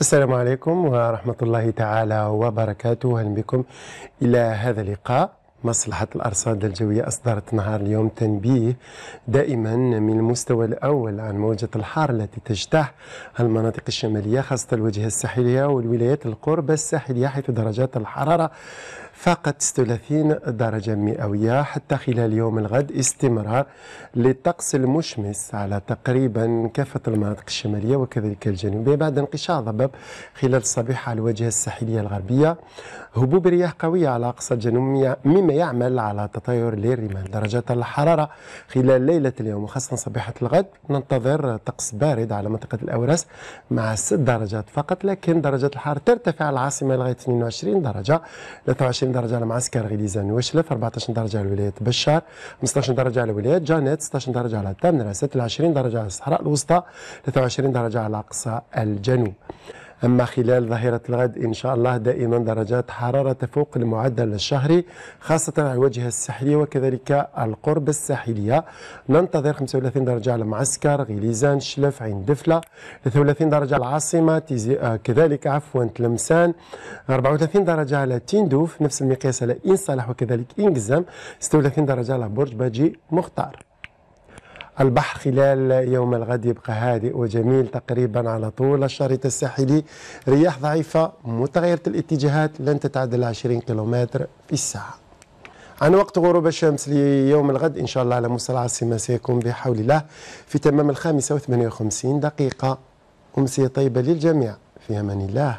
السلام عليكم ورحمة الله تعالى وبركاته أهلا بكم إلى هذا اللقاء مصلحة الأرصاد الجوية أصدرت نهار اليوم تنبيه دائما من المستوى الأول عن موجة الحار التي تجتاح المناطق الشمالية خاصة الواجهة الساحلية والولايات القرب الساحلية حيث درجات الحرارة فقط 36 درجة مئوية حتى خلال يوم الغد استمرار للطقس المشمس على تقريبا كافة المناطق الشمالية وكذلك الجنوبية بعد انقشاع ضباب خلال الصبيحة على الواجهة الساحلية الغربية هبوب رياح قوية على أقصى الجنوب مما يعمل على تطاير للرمال درجات الحرارة خلال ليلة اليوم وخاصة صبيحة الغد ننتظر طقس بارد على منطقة الأوراس مع 6 درجات فقط لكن درجات الحرارة ترتفع العاصمة لغاية 22 درجة 23 25 درجه لمعسكر غليزان وشلف 14 درجه على ولايه بشار 15 درجه على ولايه جانيت 16 درجه على التمنره 26 درجه على الصحراء الوسطى 23 درجه على اقصى الجنوب أما خلال ظهيرة الغد إن شاء الله دائما درجات حرارة تفوق المعدل الشهري خاصة على الواجهة الساحلية وكذلك القرب الساحلية ننتظر 35 درجة على معسكر غليزان شلف عين دفلة 33 درجة على العاصمة آه، كذلك عفوا تلمسان 34 درجة على تندوف نفس المقياس على إن صالح وكذلك إنجزام 36 درجة على برج باجي مختار البحر خلال يوم الغد يبقى هادئ وجميل تقريبا على طول الشريط الساحلي رياح ضعيفة متغيرة الاتجاهات لن تتعدى ال 20 كيلومتر في الساعة عن وقت غروب الشمس ليوم الغد إن شاء الله على مستوى العاصمة سيكون بحول الله في تمام الخامسة وثمانية وخمسين دقيقة أمسية طيبة للجميع في أمان الله